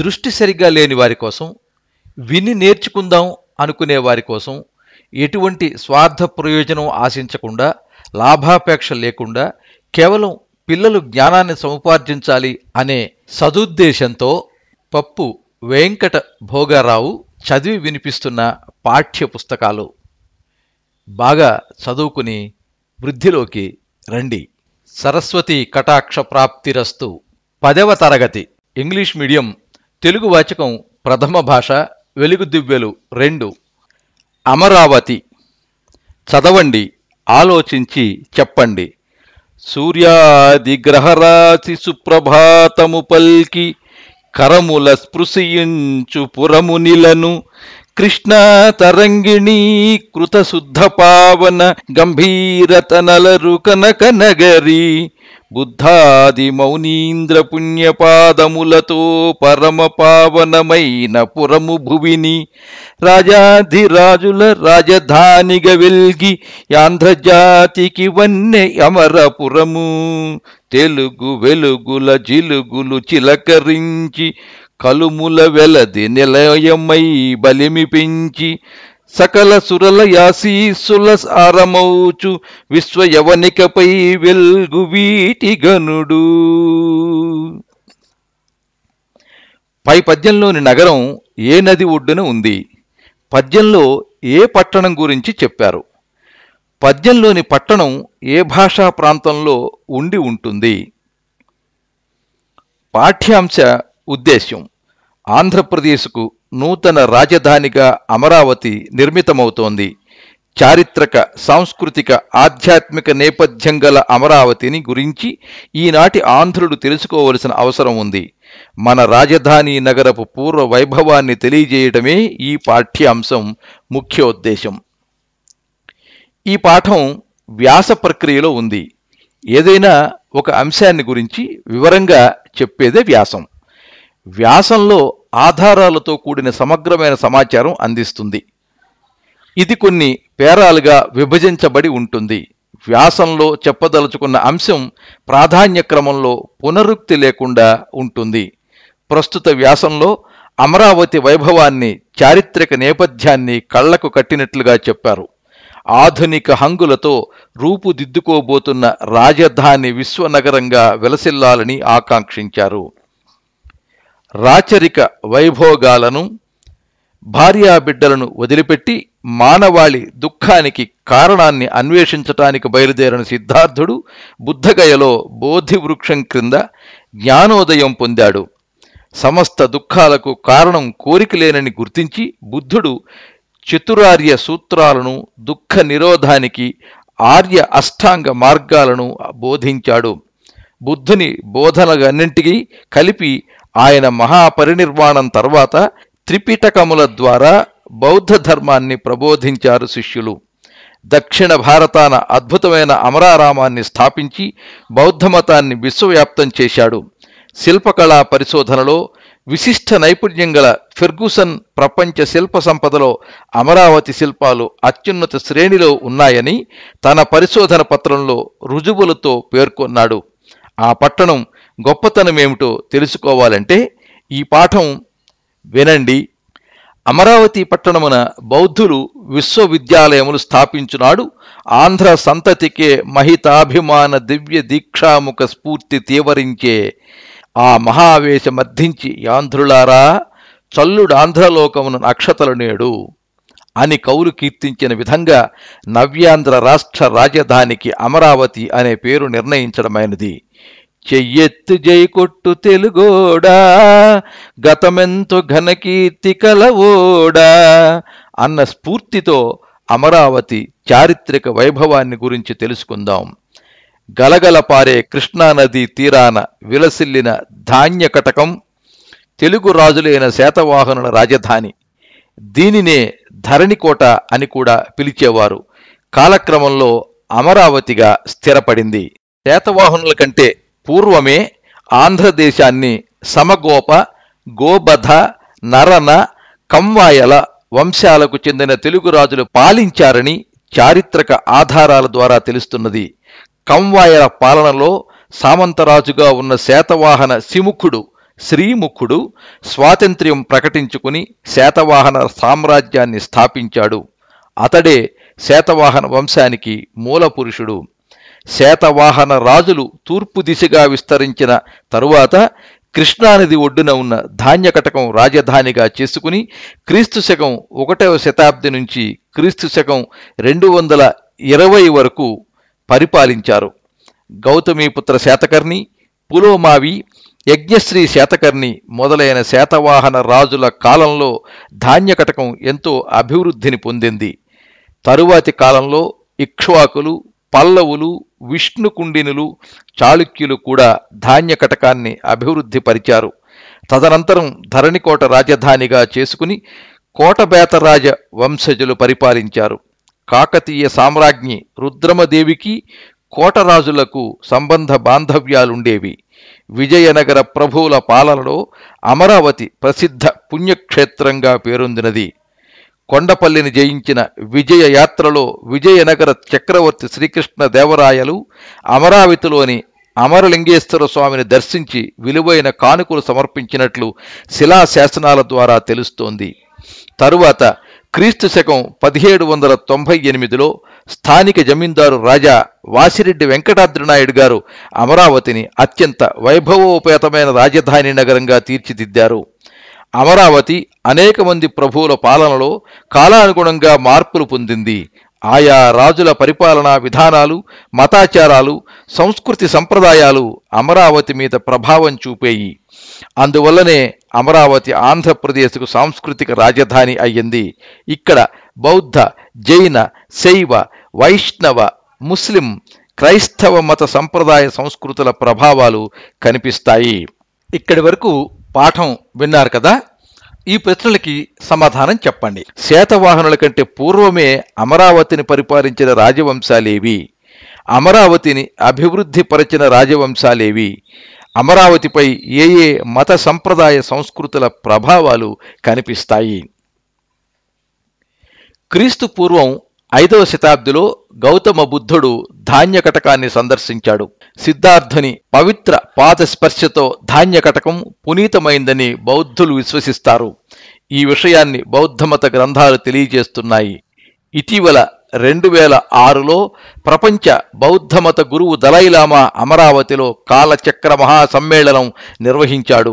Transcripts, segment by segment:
దృష్టి సరిగ్గా లేని వారి కోసం విని నేర్చుకుందాం అనుకునే వారి కోసం ఎటువంటి స్వార్థ ప్రయోజనం ఆశించకుండా లాభాపేక్ష లేకుండా కేవలం పిల్లలు జ్ఞానాన్ని సముపార్జించాలి అనే సదుద్దేశంతో పప్పు వెంకట భోగారావు చదివి వినిపిస్తున్న పాఠ్య పుస్తకాలు బాగా చదువుకుని వృద్ధిలోకి రండి సరస్వతి కటాక్ష ప్రాప్తిరస్తు పదవ తరగతి ఇంగ్లీష్ మీడియం తెలుగు వాచకం ప్రథమ భాష వెలుగు దివ్యలు రెండు అమరావతి చదవండి ఆలోచించి చెప్పండి సూర్యాదిగ్రహరాశి సుప్రభాతము పల్కి కరముల స్పృశయించు పురమునిలను కృష్ణ తరంగిణీ కృతశుద్ధ పావన నలరు కనక నగరీ బుద్ధాదిమౌనీంద్రపుణ్యపాదములతో పరమపావనమైన పురము భువిని రాజాధిరాజుల రాజధానిగా వెల్గి ఆంధ్రజాతికి వన్నె అమరపురము తెలుగు వెలుగుల జిలుగులు చిలకరించి కలుముల వెలది నిలయమై బలిమి పెంచి సకల సురల యాసీసుల ఆరమౌచు విశ్వయవనికపై వెల్గు వీటి గనుడు పై పద్యంలోని నగరం ఏ నది ఒడ్డున ఉంది పద్యంలో ఏ పట్టణం గురించి చెప్పారు పద్యంలోని పట్టణం ఏ భాషా ప్రాంతంలో ఉండి ఉంటుంది పాఠ్యాంశ ఉద్దేశ్యం ఆంధ్రప్రదేశ్కు నూతన రాజధానిగా అమరావతి నిర్మితమవుతోంది చారిత్రక సాంస్కృతిక ఆధ్యాత్మిక నేపథ్యం గల అమరావతిని గురించి ఈనాటి ఆంధ్రుడు తెలుసుకోవలసిన అవసరం ఉంది మన రాజధాని నగరపు పూర్వ వైభవాన్ని తెలియజేయడమే ఈ పాఠ్యాంశం ముఖ్య ఉద్దేశం ఈ పాఠం వ్యాస ప్రక్రియలో ఉంది ఏదైనా ఒక అంశాన్ని గురించి వివరంగా చెప్పేదే వ్యాసం వ్యాసంలో ఆధారాలతో కూడిన సమగ్రమైన సమాచారం అందిస్తుంది ఇది కొన్ని పేరాలుగా విభజించబడి ఉంటుంది వ్యాసంలో చెప్పదలుచుకున్న అంశం ప్రాధాన్య క్రమంలో పునరుక్తి లేకుండా ఉంటుంది ప్రస్తుత వ్యాసంలో అమరావతి వైభవాన్ని చారిత్రక నేపథ్యాన్ని కళ్లకు కట్టినట్లుగా చెప్పారు ఆధునిక హంగులతో రూపుదిద్దుకోబోతున్న రాజధాని విశ్వనగరంగా విలసిల్లాలని ఆకాంక్షించారు రాచరిక వైభోగాలను భార్యాబిడ్డలను వదిలిపెట్టి మానవాళి దుఃఖానికి కారణాన్ని అన్వేషించటానికి బయలుదేరిన సిద్ధార్థుడు బుద్ధగయలో బోధివృక్షం క్రింద జ్ఞానోదయం పొందాడు సమస్త దుఃఖాలకు కారణం కోరికలేనని గుర్తించి బుద్ధుడు చతురార్య సూత్రాలను దుఃఖ నిరోధానికి ఆర్య అష్టాంగ మార్గాలను బోధించాడు బుద్ధుని బోధనలన్నింటికీ కలిపి ఆయన మహాపరినిర్వాణం తర్వాత త్రిపిటకముల ద్వారా బౌద్ధ ధర్మాన్ని ప్రబోధించారు శిష్యులు దక్షిణ భారతాన అద్భుతమైన అమరారామాన్ని స్థాపించి బౌద్ధమతాన్ని విశ్వవ్యాప్తం చేశాడు శిల్పకళా పరిశోధనలో విశిష్ట నైపుణ్యం గల ఫెర్గూసన్ ప్రపంచ శిల్ప సంపదలో అమరావతి శిల్పాలు అత్యున్నత శ్రేణిలో ఉన్నాయని తన పరిశోధన పత్రంలో రుజువులతో పేర్కొన్నాడు ఆ పట్టణం గొప్పతనం ఏమిటో తెలుసుకోవాలంటే ఈ పాఠం వినండి అమరావతి పట్టణమున బౌద్ధులు విశ్వవిద్యాలయములు స్థాపించునాడు ఆంధ్ర సంతతికే మహితాభిమాన దివ్య దీక్షాముఖ స్ఫూర్తి తీవరించే ఆ మర్ధించి యాంధ్రులారా చల్లుడాంధ్రలోకమున నక్షతలు నేడు అని కౌలు కీర్తించిన విధంగా నవ్యాంధ్ర రాష్ట్ర రాజధానికి అమరావతి అనే పేరు నిర్ణయించడమైనది చెయ్యెత్తు జైకొట్టు తెలుగోడా గతమెంతో ఘనకీర్తి కలవోడా అన్న స్ఫూర్తితో అమరావతి చారిత్రక వైభవాన్ని గురించి తెలుసుకుందాం గలగల పారే కృష్ణానది తీరాన విలసిల్లిన ధాన్య కటకం తెలుగు రాజులైన శాతవాహనుల రాజధాని దీనినే ధరణికోట అని కూడా పిలిచేవారు కాలక్రమంలో అమరావతిగా స్థిరపడింది శాతవాహనుల కంటే పూర్వమే ఆంధ్రదేశాన్ని సమగోప గోబధ నరన కంవాయల వంశాలకు చెందిన తెలుగు రాజులు పాలించారని చారిత్రక ఆధారాల ద్వారా తెలుస్తున్నది కంవాయల పాలనలో సామంతరాజుగా ఉన్న శాతవాహన సిముఖుడు శ్రీముఖుడు స్వాతంత్ర్యం ప్రకటించుకుని శాతవాహన సామ్రాజ్యాన్ని స్థాపించాడు అతడే శాతవాహన వంశానికి మూలపురుషుడు శాతవాహన రాజులు తూర్పు దిశగా విస్తరించిన తరువాత కృష్ణానది ఒడ్డున ఉన్న ధాన్యకటకం రాజధానిగా చేసుకుని క్రీస్తు శకం ఒకటవ శతాబ్ది నుంచి క్రీస్తు శకం రెండు వందల ఇరవై వరకు పరిపాలించారు గౌతమీపుత్ర శాతకర్ణి పులోమావి యజ్ఞశ్రీ శాతకర్ణి మొదలైన శాతవాహన రాజుల కాలంలో ధాన్యకటకం ఎంతో అభివృద్ధిని పొందింది తరువాతి కాలంలో ఇక్ష్వాకులు పల్లవులు విష్ణుకుండినులు చాళుక్యులు కూడా ధాన్య కటకాన్ని అభివృద్ధిపరిచారు తదనంతరం ధరణికోట రాజధానిగా చేసుకుని కోటబేతరాజ వంశజులు పరిపాలించారు కాకతీయ సామ్రాజ్ఞి రుద్రమదేవికి కోటరాజులకు సంబంధ బాంధవ్యాలుండేవి విజయనగర ప్రభువుల పాలనలో అమరావతి ప్రసిద్ధ పుణ్యక్షేత్రంగా పేరొందినది కొండపల్లిని జయించిన విజయ యాత్రలో విజయనగర చక్రవర్తి శ్రీకృష్ణ దేవరాయలు అమరావతిలోని అమరలింగేశ్వర స్వామిని దర్శించి విలువైన కానుకలు సమర్పించినట్లు శిలాశాసనాల ద్వారా తెలుస్తోంది తరువాత క్రీస్తు శకం పదిహేడు వందల తొంభై ఎనిమిదిలో స్థానిక జమీందారు రాజా వాసిరెడ్డి వెంకటాద్రినాయుడు గారు అమరావతిని అత్యంత వైభవోపేతమైన రాజధాని నగరంగా తీర్చిదిద్దారు అమరావతి అనేక మంది ప్రభువుల పాలనలో కాలానుగుణంగా మార్పులు పొందింది ఆయా రాజుల పరిపాలనా విధానాలు మతాచారాలు సంస్కృతి సంప్రదాయాలు అమరావతి మీద ప్రభావం చూపేయి అందువల్లనే అమరావతి ఆంధ్రప్రదేశ్కు సాంస్కృతిక రాజధాని అయ్యింది ఇక్కడ బౌద్ధ జైన శైవ వైష్ణవ ముస్లిం క్రైస్తవ మత సంప్రదాయ సంస్కృతుల ప్రభావాలు కనిపిస్తాయి ఇక్కడి వరకు పాఠం విన్నారు కదా ఈ ప్రశ్నలకి సమాధానం చెప్పండి శాతవాహనుల కంటే పూర్వమే అమరావతిని పరిపాలించిన రాజవంశాలేవి అమరావతిని అభివృద్ధి రాజవంశాలేవి అమరావతిపై ఏ ఏ మత సంప్రదాయ సంస్కృతుల ప్రభావాలు కనిపిస్తాయి క్రీస్తు పూర్వం ఐదవ శతాబ్దిలో గౌతమ బుద్ధుడు ధాన్యకటకాన్ని సందర్శించాడు సిద్ధార్థుని పవిత్ర పాదస్పర్శతో ధాన్యకటకం పునీతమైందని బౌద్ధులు విశ్వసిస్తారు ఈ విషయాన్ని బౌద్ధమత గ్రంథాలు తెలియజేస్తున్నాయి ఇటీవల రెండు వేల ఆరులో ప్రపంచ బౌద్ధమత గురువు దలైలామా అమరావతిలో కాలచక్ర మహాసమ్మేళనం నిర్వహించాడు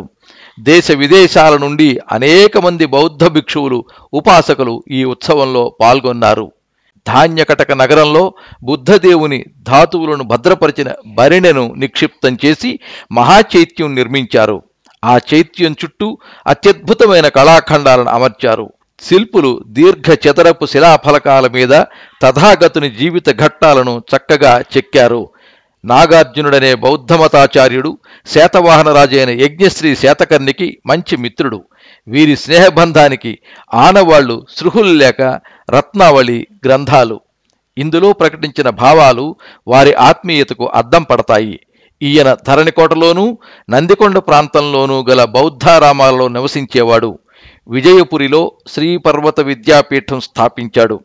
దేశ విదేశాల నుండి అనేక మంది బౌద్ధ భిక్షువులు ఉపాసకులు ఈ ఉత్సవంలో పాల్గొన్నారు ధాన్యకటక నగరంలో బుద్ధదేవుని ధాతువులను భద్రపరిచిన భరిణెను నిక్షిప్తం చేసి మహాచైత్యం నిర్మించారు ఆ చైత్యం చుట్టూ అత్యద్భుతమైన కళాఖండాలను అమర్చారు శిల్పులు దీర్ఘ చతరపు శిలాఫలకాల మీద తథాగతుని జీవిత ఘట్టాలను చక్కగా చెక్కారు నాగార్జునుడనే బౌద్ధమతాచార్యుడు శేతవాహనరాజైన యజ్ఞశ్రీ శాతకర్ణికి మంచి మిత్రుడు వీరి స్నేహబంధానికి ఆనవాళ్లు సృహులు లేక రత్నావళి గ్రంథాలు ఇందులో ప్రకటించిన భావాలు వారి ఆత్మీయతకు అద్దం పడతాయి ఈయన ధరణికోటలోనూ నందికొండ ప్రాంతంలోనూ గల బౌద్ధారామాలలో నివసించేవాడు విజయపురిలో శ్రీ పర్వత విద్యాపీఠం స్థాపించాడు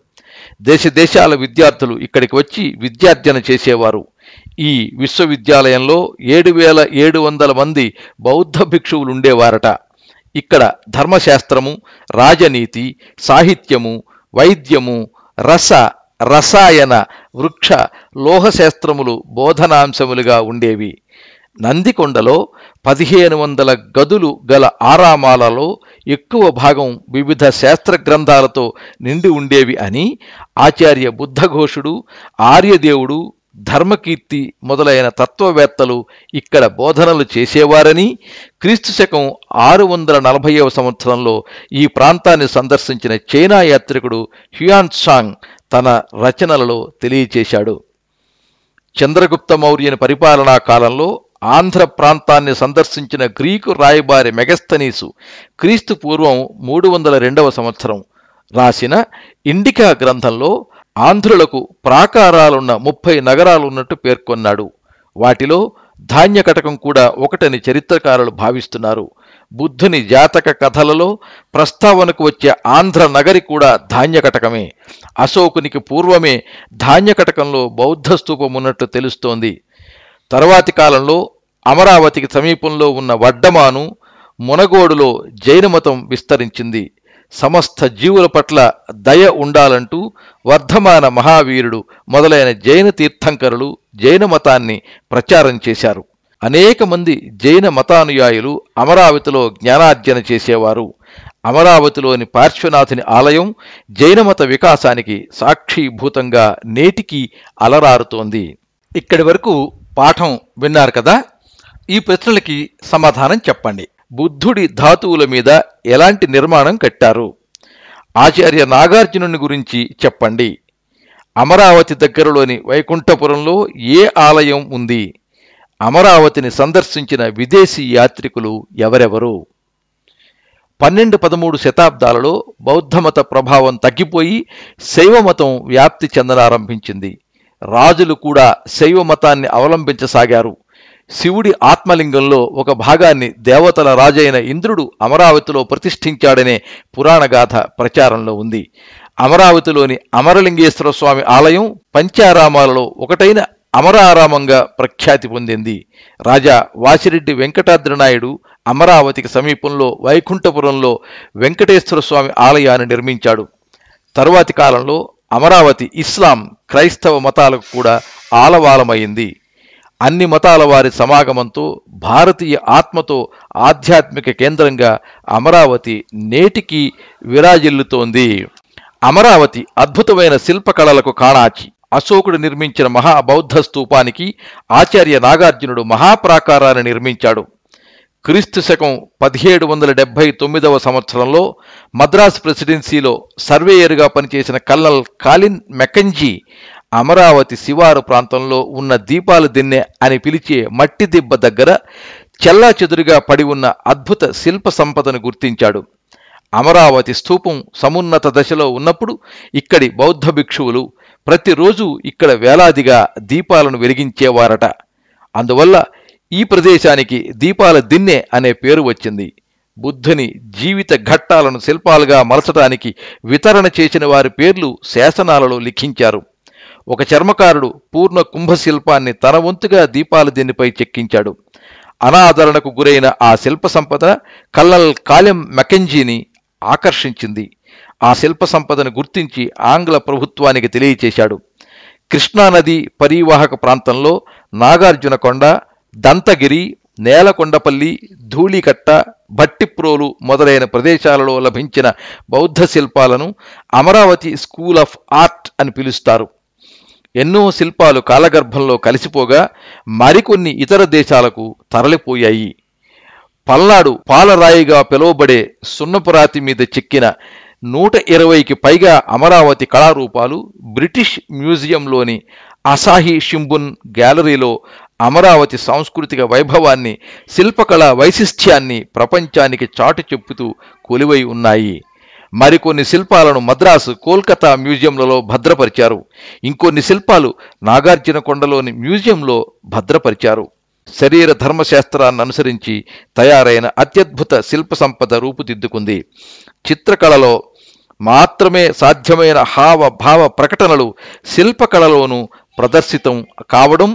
దేశదేశాల విద్యార్థులు ఇక్కడికి వచ్చి విద్యార్జన చేసేవారు ఈ విశ్వవిద్యాలయంలో ఏడు వేల ఏడు వందల మంది బౌద్ధ భిక్షువులుండేవారట ఇక్కడ ధర్మశాస్త్రము రాజనీతి సాహిత్యము వైద్యము రస రసాయన వృక్ష లోహశాస్త్రములు బోధనాంశములుగా ఉండేవి నందికొండలో పదిహేను వందల గదులు గల ఆరామాలలో ఎక్కువ భాగం వివిధ శాస్త్ర గ్రంథాలతో నిండి ఉండేవి అని ఆచార్య బుద్ధఘోషుడు ఆర్యదేవుడు ధర్మకీర్తి మొదలైన తత్వవేత్తలు ఇక్కడ బోధనలు చేసేవారని క్రీస్తు శకం ఆరు వందల నలభైవ సంవత్సరంలో ఈ ప్రాంతాన్ని సందర్శించిన చైనా యాత్రికుడు హ్యుయాన్షాంగ్ తన రచనలలో తెలియచేశాడు చంద్రగుప్త మౌర్యని పరిపాలనా కాలంలో ఆంధ్ర ప్రాంతాన్ని సందర్శించిన గ్రీకు రాయబారి మెగస్తనీసు క్రీస్తు పూర్వం మూడు వందల రెండవ సంవత్సరం రాసిన ఇండికా గ్రంథంలో ఆంధ్రులకు ప్రాకారాలున్న ముప్పై నగరాలున్నట్టు పేర్కొన్నాడు వాటిలో ధాన్యకటకం కూడా ఒకటని చరిత్రకారులు భావిస్తున్నారు బుద్ధుని జాతక కథలలో ప్రస్తావనకు వచ్చే ఆంధ్ర నగరి కూడా ధాన్యకటకమే అశోకునికి పూర్వమే ధాన్యకటకంలో బౌద్ధ స్థూపం ఉన్నట్టు తెలుస్తోంది తర్వాతి కాలంలో అమరావతికి సమీపంలో ఉన్న వడ్డమాను మునగోడులో జైనమతం విస్తరించింది సమస్త జీవుల పట్ల దయ ఉండాలంటూ వర్ధమాన మహావీరుడు మొదలైన జైన తీర్థంకరులు జైన మతాన్ని ప్రచారం చేశారు అనేక మంది జైన మతానుయాయులు అమరావతిలో జ్ఞానార్జన చేసేవారు అమరావతిలోని పార్శ్వనాథుని ఆలయం జైనమత వికాసానికి సాక్షిభూతంగా నేటికి అలరారుతోంది ఇక్కడి వరకు పాఠం విన్నారు కదా ఈ ప్రశ్నలకి సమాధానం చెప్పండి బుద్ధుడి ధాతువుల మీద ఎలాంటి నిర్మాణం కట్టారు ఆచార్య నాగార్జునుని గురించి చెప్పండి అమరావతి దగ్గరలోని వైకుంఠపురంలో ఏ ఆలయం ఉంది అమరావతిని సందర్శించిన విదేశీ యాత్రికులు ఎవరెవరు పన్నెండు పదమూడు శతాబ్దాలలో బౌద్ధమత ప్రభావం తగ్గిపోయి శైవమతం వ్యాప్తి చెందనారంభించింది రాజులు కూడా శైవ మతాన్ని అవలంబించసాగారు శివుడి ఆత్మలింగంలో ఒక భాగాన్ని దేవతల రాజైన ఇంద్రుడు అమరావతిలో ప్రతిష్ఠించాడనే పురాణగాథ ప్రచారంలో ఉంది అమరావతిలోని అమరలింగేశ్వర స్వామి ఆలయం పంచారామాలలో ఒకటైన అమరారామంగా ప్రఖ్యాతి పొందింది రాజా వాసిరెడ్డి వెంకటాద్రినాయుడు అమరావతికి సమీపంలో వైకుంఠపురంలో వెంకటేశ్వర స్వామి ఆలయాన్ని నిర్మించాడు తరువాతి కాలంలో అమరావతి ఇస్లాం క్రైస్తవ మతాలకు కూడా ఆలవాలమైంది అన్ని మతాల వారి సమాగమంతో భారతీయ ఆత్మతో ఆధ్యాత్మిక కేంద్రంగా అమరావతి నేటికి విరాజిల్లుతోంది అమరావతి అద్భుతమైన శిల్పకళలకు కాణాచి అశోకుడు నిర్మించిన మహాబౌద్ధ స్థూపానికి ఆచార్య నాగార్జునుడు మహాప్రాకారాన్ని నిర్మించాడు క్రీస్తు శకం పదిహేడు వందల డెబ్బై తొమ్మిదవ సంవత్సరంలో మద్రాస్ ప్రెసిడెన్సీలో సర్వేయర్గా పనిచేసిన కల్నల్ కాలిన్ మెకంజీ అమరావతి శివారు ప్రాంతంలో ఉన్న దీపాలు దిన్నె అని పిలిచే మట్టి దిబ్బ దగ్గర చెల్లాచెదురుగా చెదురుగా పడి ఉన్న అద్భుత శిల్ప సంపదను గుర్తించాడు అమరావతి స్థూపం సమున్నత దశలో ఉన్నప్పుడు ఇక్కడి బౌద్ధ భిక్షువులు ప్రతిరోజు ఇక్కడ వేలాదిగా దీపాలను వెలిగించేవారట అందువల్ల ఈ ప్రదేశానికి దీపాల దిన్నె అనే పేరు వచ్చింది బుద్ధుని జీవిత ఘట్టాలను శిల్పాలుగా మలచడానికి వితరణ చేసిన వారి పేర్లు శాసనాలలో లిఖించారు ఒక చర్మకారుడు పూర్ణ కుంభశిల్పాన్ని తన వంతుగా దీపాల దీనిపై చెక్కించాడు అనాదరణకు గురైన ఆ శిల్ప సంపద కల్లల్ కాలెం మెకెంజీని ఆకర్షించింది ఆ శిల్ప సంపదను గుర్తించి ఆంగ్ల ప్రభుత్వానికి తెలియచేశాడు కృష్ణానది పరీవాహక ప్రాంతంలో నాగార్జునకొండ దంతగిరి నేలకొండపల్లి ధూళికట్ట భట్టిప్రోలు మొదలైన ప్రదేశాలలో లభించిన బౌద్ధ శిల్పాలను అమరావతి స్కూల్ ఆఫ్ ఆర్ట్ అని పిలుస్తారు ఎన్నో శిల్పాలు కాలగర్భంలో కలిసిపోగా మరికొన్ని ఇతర దేశాలకు తరలిపోయాయి పల్నాడు పాలరాయిగా పిలువబడే సున్నపురాతి మీద చెక్కిన నూట ఇరవైకి పైగా అమరావతి కళారూపాలు బ్రిటిష్ మ్యూజియంలోని అసాహి షింబున్ గ్యాలరీలో అమరావతి సాంస్కృతిక వైభవాన్ని శిల్పకళా వైశిష్ట్యాన్ని ప్రపంచానికి చాటు చెప్పుతూ కొలివై ఉన్నాయి మరికొన్ని శిల్పాలను మద్రాసు కోల్కతా మ్యూజియంలలో భద్రపరిచారు ఇంకొన్ని శిల్పాలు నాగార్జునకొండలోని మ్యూజియంలో భద్రపరిచారు శరీర ధర్మశాస్త్రాన్ని అనుసరించి తయారైన అత్యద్భుత శిల్ప సంపద రూపుదిద్దుకుంది చిత్రకళలో మాత్రమే సాధ్యమైన హావ భావ ప్రకటనలు శిల్పకళలోనూ ప్రదర్శితం కావడం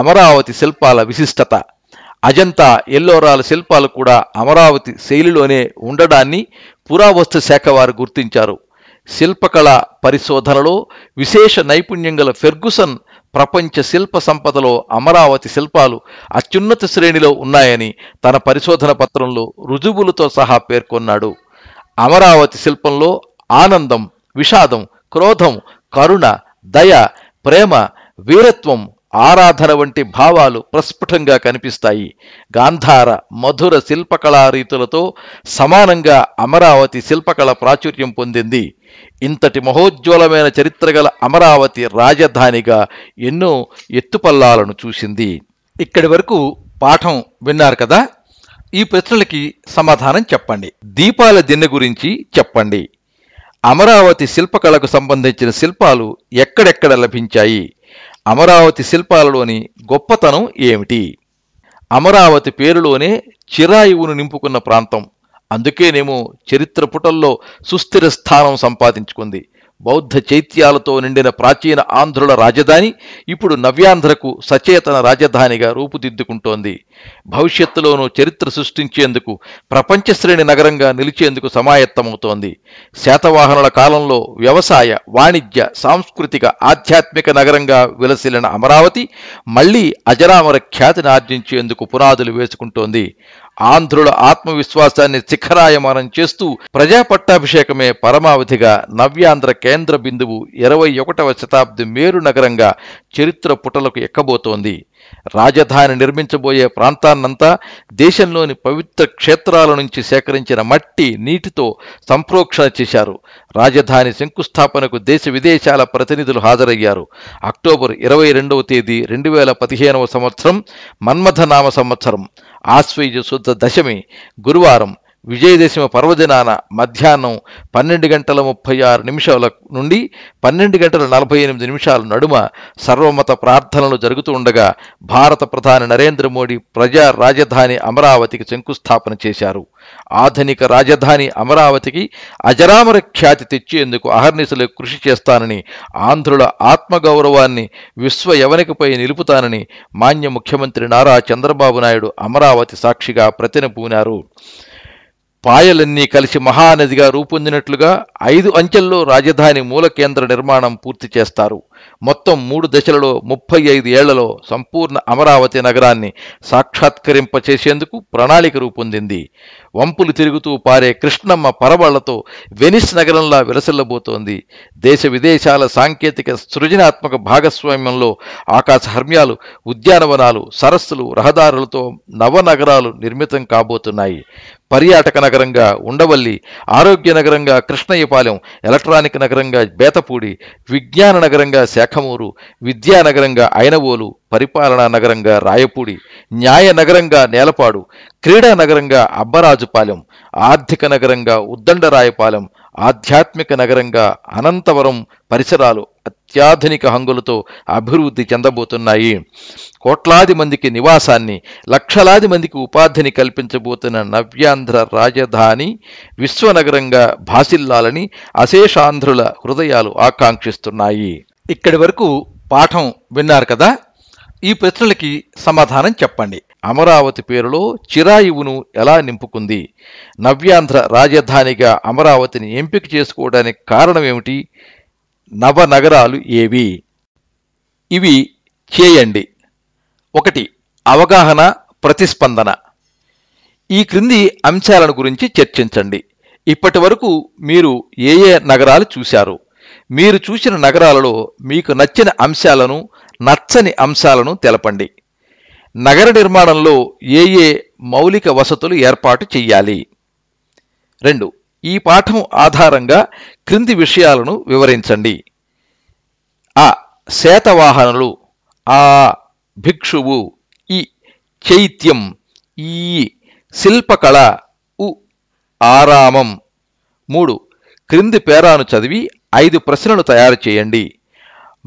అమరావతి శిల్పాల విశిష్టత అజంతా ఎల్లోరాల శిల్పాలు కూడా అమరావతి శైలిలోనే ఉండడాన్ని పురావస్తు శాఖ వారు గుర్తించారు శిల్పకళ పరిశోధనలో విశేష నైపుణ్యం గల ఫెర్గుసన్ ప్రపంచ శిల్ప సంపదలో అమరావతి శిల్పాలు అత్యున్నత శ్రేణిలో ఉన్నాయని తన పరిశోధన పత్రంలో రుజువులతో సహా పేర్కొన్నాడు అమరావతి శిల్పంలో ఆనందం విషాదం క్రోధం కరుణ దయ ప్రేమ వీరత్వం ఆరాధన వంటి భావాలు ప్రస్ఫుటంగా కనిపిస్తాయి గాంధార మధుర శిల్పకళా రీతులతో సమానంగా అమరావతి శిల్పకళ ప్రాచుర్యం పొందింది ఇంతటి మహోజ్వలమైన చరిత్ర గల అమరావతి రాజధానిగా ఎన్నో ఎత్తుపల్లాలను చూసింది ఇక్కడి వరకు పాఠం విన్నారు కదా ఈ ప్రశ్నలకి సమాధానం చెప్పండి దీపాల దిన్నె గురించి చెప్పండి అమరావతి శిల్పకళకు సంబంధించిన శిల్పాలు ఎక్కడెక్కడ లభించాయి అమరావతి శిల్పాలలోని గొప్పతనం ఏమిటి అమరావతి పేరులోనే చిరాయువును నింపుకున్న ప్రాంతం అందుకేనేమో చరిత్ర పుటల్లో సుస్థిర స్థానం సంపాదించుకుంది బౌద్ధ చైత్యాలతో నిండిన ప్రాచీన ఆంధ్రుల రాజధాని ఇప్పుడు నవ్యాంధ్రకు సచేతన రాజధానిగా రూపుదిద్దుకుంటోంది భవిష్యత్తులోనూ చరిత్ర సృష్టించేందుకు ప్రపంచ శ్రేణి నగరంగా నిలిచేందుకు సమాయత్తమవుతోంది శాతవాహనుల కాలంలో వ్యవసాయ వాణిజ్య సాంస్కృతిక ఆధ్యాత్మిక నగరంగా విలసిలిన అమరావతి మళ్లీ అజరామర ఖ్యాతిని ఆర్జించేందుకు పునాదులు వేసుకుంటోంది ఆంధ్రుల ఆత్మవిశ్వాసాన్ని శిఖరాయమానం చేస్తూ ప్రజా పట్టాభిషేకమే పరమావధిగా నవ్యాంధ్ర కేంద్ర బిందువు ఇరవై ఒకటవ శతాబ్ది మేరు నగరంగా చరిత్ర పుటలకు ఎక్కబోతోంది రాజధాని నిర్మించబోయే ప్రాంతాన్నంతా దేశంలోని పవిత్ర క్షేత్రాల నుంచి సేకరించిన మట్టి నీటితో సంప్రోక్షణ చేశారు రాజధాని శంకుస్థాపనకు దేశ విదేశాల ప్రతినిధులు హాజరయ్యారు అక్టోబర్ ఇరవై రెండవ తేదీ రెండు వేల పదిహేనవ సంవత్సరం మన్మథనామ సంవత్సరం ఆశ్వయుజ శుద్ధ దశమి గురువారం విజయదశమి పర్వదినాన మధ్యాహ్నం పన్నెండు గంటల ముప్పై ఆరు నిమిషాల నుండి పన్నెండు గంటల నలభై ఎనిమిది నిమిషాల నడుమ సర్వమత ప్రార్థనలు జరుగుతూ ఉండగా భారత ప్రధాని నరేంద్ర మోడీ ప్రజా రాజధాని అమరావతికి శంకుస్థాపన చేశారు ఆధునిక రాజధాని అమరావతికి అజరామర ఖ్యాతి తెచ్చేందుకు అహర్నిశలు కృషి చేస్తానని ఆంధ్రుల ఆత్మగౌరవాన్ని విశ్వ యవనికపై నిలుపుతానని మాన్య ముఖ్యమంత్రి నారా చంద్రబాబు నాయుడు అమరావతి సాక్షిగా ప్రతిన పూనారు పాయలన్నీ కలిసి మహానదిగా రూపొందినట్లుగా ఐదు అంచెల్లో రాజధాని మూల కేంద్ర నిర్మాణం పూర్తి చేస్తారు మొత్తం మూడు దశలలో ముప్పై ఐదు ఏళ్లలో సంపూర్ణ అమరావతి నగరాన్ని సాక్షాత్కరింపచేసేందుకు ప్రణాళిక రూపొందింది వంపులు తిరుగుతూ పారే కృష్ణమ్మ పరవాళ్లతో వెనిస్ నగరంలా విరసిల్లబోతోంది దేశ విదేశాల సాంకేతిక సృజనాత్మక భాగస్వామ్యంలో ఆకాశహర్మ్యాలు ఉద్యానవనాలు సరస్సులు రహదారులతో నవనగరాలు నిర్మితం కాబోతున్నాయి పర్యాటక నగరంగా ఉండవల్లి ఆరోగ్య నగరంగా కృష్ణయ్యపాలెం ఎలక్ట్రానిక్ నగరంగా బేతపూడి విజ్ఞాన నగరంగా శాఖమూరు విద్యానగరంగా అయినవోలు పరిపాలనా నగరంగా రాయపూడి న్యాయ నగరంగా నేలపాడు క్రీడా నగరంగా అబ్బరాజుపాలెం ఆర్థిక నగరంగా ఉద్దండరాయపాలెం ఆధ్యాత్మిక నగరంగా అనంతవరం పరిసరాలు అత్యాధునిక హంగులతో అభివృద్ధి చెందబోతున్నాయి కోట్లాది మందికి నివాసాన్ని లక్షలాది మందికి ఉపాధిని కల్పించబోతున్న నవ్యాంధ్ర రాజధాని విశ్వనగరంగా భాసిల్లాలని అశేషాంధ్రుల హృదయాలు ఆకాంక్షిస్తున్నాయి ఇక్కడి వరకు పాఠం విన్నారు కదా ఈ ప్రశ్నలకి సమాధానం చెప్పండి అమరావతి పేరులో చిరాయువును ఎలా నింపుకుంది నవ్యాంధ్ర రాజధానిగా అమరావతిని ఎంపిక చేసుకోవడానికి కారణం ఏమిటి నవనగరాలు ఏవి ఇవి చేయండి ఒకటి అవగాహన ప్రతిస్పందన ఈ క్రింది అంశాలను గురించి చర్చించండి ఇప్పటి వరకు మీరు ఏ ఏ నగరాలు చూశారు మీరు చూసిన నగరాలలో మీకు నచ్చిన అంశాలను నచ్చని అంశాలను తెలపండి నగర నిర్మాణంలో ఏ ఏ మౌలిక వసతులు ఏర్పాటు చెయ్యాలి రెండు ఈ పాఠం ఆధారంగా క్రింది విషయాలను వివరించండి ఆ శాతవాహనులు ఆ భిక్షువు ఈ చైత్యం ఈ శిల్పకళ ఉ ఆరామం మూడు క్రింది పేరాను చదివి ఐదు ప్రశ్నలు తయారు చేయండి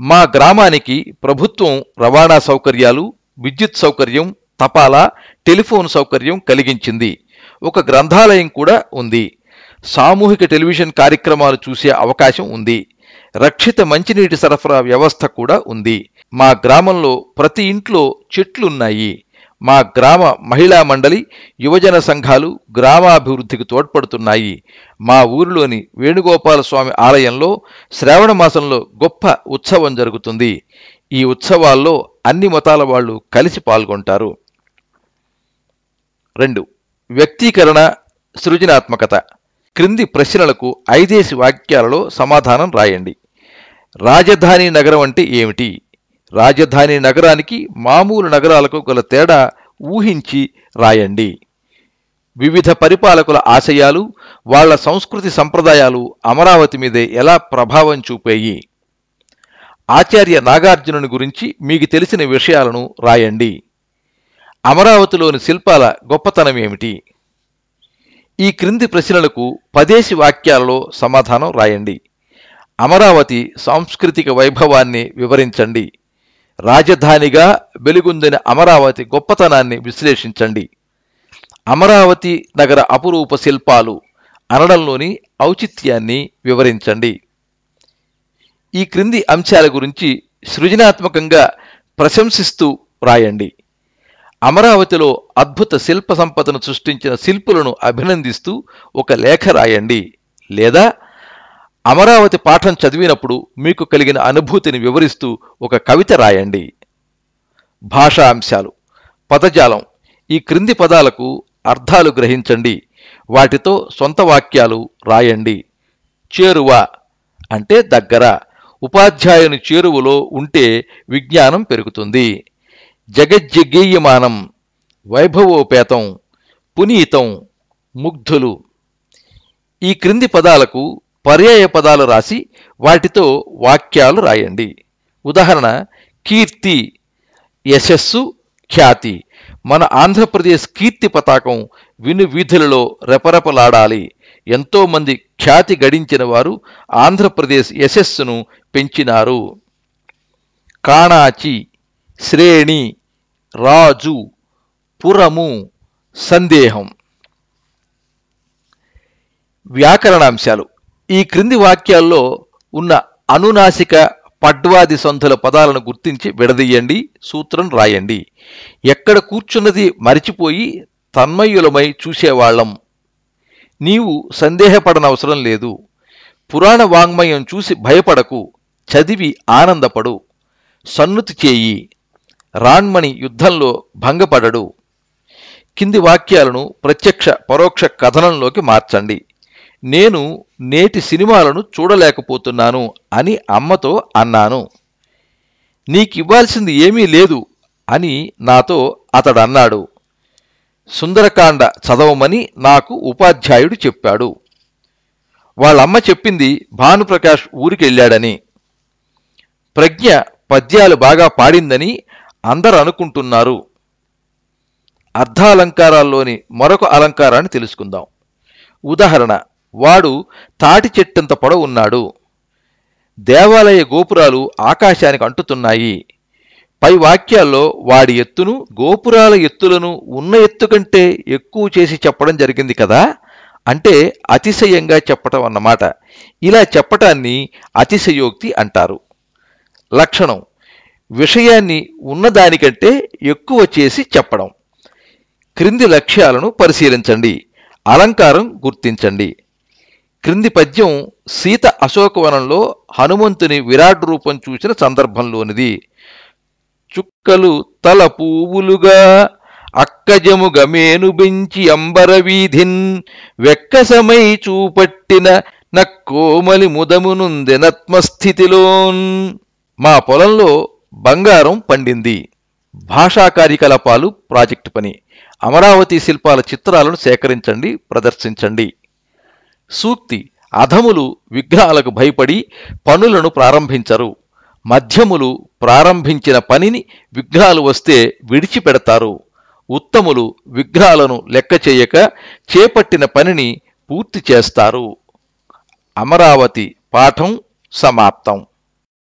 మా గ్రామానికి ప్రభుత్వం రవాణా సౌకర్యాలు విద్యుత్ సౌకర్యం తపాలా టెలిఫోన్ సౌకర్యం కలిగించింది ఒక గ్రంథాలయం కూడా ఉంది సామూహిక టెలివిజన్ కార్యక్రమాలు చూసే అవకాశం ఉంది రక్షిత మంచినీటి సరఫరా వ్యవస్థ కూడా ఉంది మా గ్రామంలో ప్రతి ఇంట్లో చెట్లున్నాయి మా గ్రామ మహిళా మండలి యువజన సంఘాలు గ్రామాభివృద్ధికి తోడ్పడుతున్నాయి మా ఊరిలోని వేణుగోపాలస్వామి ఆలయంలో శ్రావణ మాసంలో గొప్ప ఉత్సవం జరుగుతుంది ఈ ఉత్సవాల్లో అన్ని మతాల వాళ్ళు కలిసి పాల్గొంటారు రెండు వ్యక్తీకరణ సృజనాత్మకత క్రింది ప్రశ్నలకు ఐదేసి వాక్యాలలో సమాధానం రాయండి రాజధాని నగరం అంటే ఏమిటి రాజధాని నగరానికి మామూలు నగరాలకు గల తేడా ఊహించి రాయండి వివిధ పరిపాలకుల ఆశయాలు వాళ్ల సంస్కృతి సంప్రదాయాలు అమరావతి మీదే ఎలా ప్రభావం చూపాయి ఆచార్య నాగార్జునుని గురించి మీకు తెలిసిన విషయాలను రాయండి అమరావతిలోని శిల్పాల గొప్పతనం ఏమిటి ఈ క్రింది ప్రశ్నలకు పదేసి వాక్యాలలో సమాధానం రాయండి అమరావతి సాంస్కృతిక వైభవాన్ని వివరించండి రాజధానిగా వెలుగొందిన అమరావతి గొప్పతనాన్ని విశ్లేషించండి అమరావతి నగర అపురూప శిల్పాలు అనడంలోని ఔచిత్యాన్ని వివరించండి ఈ క్రింది అంశాల గురించి సృజనాత్మకంగా ప్రశంసిస్తూ రాయండి అమరావతిలో అద్భుత శిల్ప సంపదను సృష్టించిన శిల్పులను అభినందిస్తూ ఒక లేఖ రాయండి లేదా అమరావతి పాఠం చదివినప్పుడు మీకు కలిగిన అనుభూతిని వివరిస్తూ ఒక కవిత రాయండి భాషా అంశాలు పదజాలం ఈ క్రింది పదాలకు అర్థాలు గ్రహించండి వాటితో సొంత వాక్యాలు రాయండి చేరువ అంటే దగ్గర ఉపాధ్యాయుని చేరువలో ఉంటే విజ్ఞానం పెరుగుతుంది జగజ్జగీయమానం వైభవోపేతం పునీతం ముగ్ధులు ఈ క్రింది పదాలకు పర్యాయ పదాలు రాసి వాటితో వాక్యాలు రాయండి ఉదాహరణ కీర్తి యశస్సు ఖ్యాతి మన ఆంధ్రప్రదేశ్ కీర్తి పతాకం విను వీధులలో రెపరెపలాడాలి ఎంతోమంది ఖ్యాతి గడించిన వారు ఆంధ్రప్రదేశ్ యశస్సును పెంచినారు కాణాచి శ్రేణి రాజు పురము సందేహం వ్యాకరణాంశాలు ఈ క్రింది వాక్యాల్లో ఉన్న అనునాసిక పడ్వాది సంధుల పదాలను గుర్తించి విడదీయండి సూత్రం రాయండి ఎక్కడ కూర్చున్నది మరిచిపోయి తన్మయులమై చూసేవాళ్లం నీవు సందేహపడనవసరం లేదు పురాణ వాంగ్మయం చూసి భయపడకు చదివి ఆనందపడు సన్నుతి చేయి రాణ్మణి యుద్ధంలో భంగపడడు కింది వాక్యాలను ప్రత్యక్ష పరోక్ష కథనంలోకి మార్చండి నేను నేటి సినిమాలను చూడలేకపోతున్నాను అని అమ్మతో అన్నాను నీకివ్వాల్సింది ఏమీ లేదు అని నాతో అతడన్నాడు సుందరకాండ చదవమని నాకు ఉపాధ్యాయుడు చెప్పాడు వాళ్ళమ్మ చెప్పింది భానుప్రకాష్ ఊరికెళ్ళాడని ప్రజ్ఞ పద్యాలు బాగా పాడిందని అందరు అనుకుంటున్నారు అర్ధాలంకారాల్లోని మరొక అలంకారాన్ని తెలుసుకుందాం ఉదాహరణ వాడు తాటి చెట్టంత పొడవు ఉన్నాడు దేవాలయ గోపురాలు ఆకాశానికి అంటుతున్నాయి పై వాక్యాల్లో వాడి ఎత్తును గోపురాల ఎత్తులను ఉన్న ఎత్తు కంటే ఎక్కువ చేసి చెప్పడం జరిగింది కదా అంటే అతిశయంగా చెప్పటం అన్నమాట ఇలా చెప్పటాన్ని అతిశయోక్తి అంటారు లక్షణం విషయాన్ని ఉన్నదానికంటే ఎక్కువ చేసి చెప్పడం క్రింది లక్ష్యాలను పరిశీలించండి అలంకారం గుర్తించండి క్రింది పద్యం సీత అశోకవనంలో హనుమంతుని విరాట్ రూపం చూసిన సందర్భంలోనిది చుక్కలు తల పూవులుగా అక్కజము గమేను బెంచి అంబరవీధిన్ వెక్కసమై చూపట్టిన నక్కోమలి ముదమునుందెనత్మస్థితిలోన్ మా పొలంలో బంగారం పండింది భాషా కార్యకలాపాలు ప్రాజెక్టు పని అమరావతి శిల్పాల చిత్రాలను సేకరించండి ప్రదర్శించండి సూక్తి అధములు విగ్రహాలకు భయపడి పనులను ప్రారంభించరు మధ్యములు ప్రారంభించిన పనిని విగ్రహాలు వస్తే విడిచిపెడతారు ఉత్తములు విగ్రహాలను లెక్క చేయక చేపట్టిన పనిని పూర్తి చేస్తారు అమరావతి పాఠం సమాప్తం